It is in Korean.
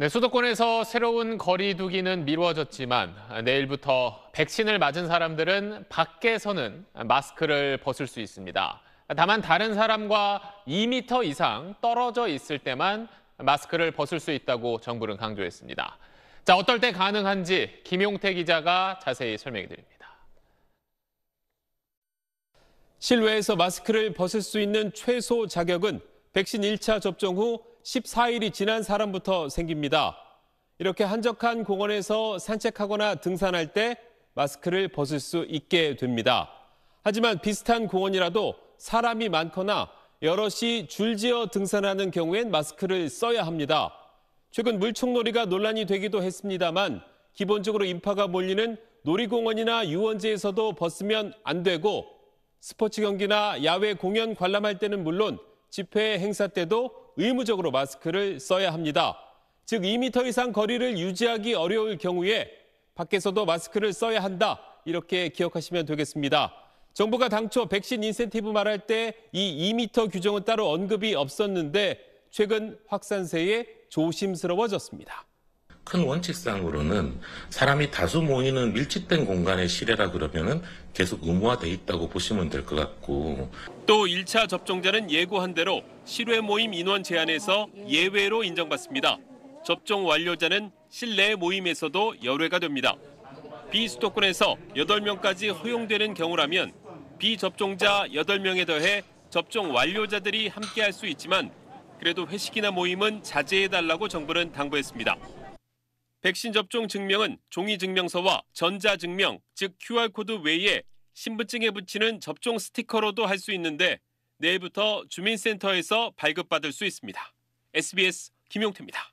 네, 수도권에서 새로운 거리두기는 미뤄졌지만 내일부터 백신을 맞은 사람들은 밖에서는 마스크를 벗을 수 있습니다. 다만 다른 사람과 2 m 이상 떨어져 있을 때만 마스크를 벗을 수 있다고 정부는 강조했습니다. 자, 어떨 때 가능한지 김용태 기자가 자세히 설명해 드립니다. 실외에서 마스크를 벗을 수 있는 최소 자격은 백신 1차 접종 후 14일이 지난 사람부터 생깁니다. 이렇게 한적한 공원에서 산책하거나 등산할 때 마스크를 벗을 수 있게 됩니다. 하지만 비슷한 공원이라도 사람이 많거나 여럿이 줄지어 등산하는 경우엔 마스크를 써야 합니다. 최근 물총놀이가 논란이 되기도 했습니다만 기본적으로 인파가 몰리는 놀이공원이나 유원지에서도 벗으면 안 되고 스포츠 경기나 야외 공연 관람할 때는 물론 집회 행사 때도 의무적으로 마스크를 써야 합니다. 즉 2m 이상 거리를 유지하기 어려울 경우에 밖에서도 마스크를 써야 한다. 이렇게 기억하시면 되겠습니다. 정부가 당초 백신 인센티브 말할 때 이 2m 규정은 따로 언급이 없었는데 최근 확산세에 조심스러워졌습니다. 큰 원칙상으로는 사람이 다수 모이는 밀집된 공간의 실외라 그러면은 계속 의무화돼 있다고 보시면 될 것 같고 또 1차 접종자는 예고한 대로 실외 모임 인원 제한에서 예외로 인정받습니다. 접종 완료자는 실내 모임에서도 열외가 됩니다. 비수도권에서 8명까지 허용되는 경우라면 비접종자 8명에 더해 접종 완료자들이 함께 할 수 있지만 그래도 회식이나 모임은 자제해달라고 정부는 당부했습니다. 백신 접종 증명은 종이 증명서와 전자 증명, 즉 QR코드 외에 신분증에 붙이는 접종 스티커로도 할 수 있는데 내일부터 주민센터에서 발급받을 수 있습니다. SBS 김용태입니다.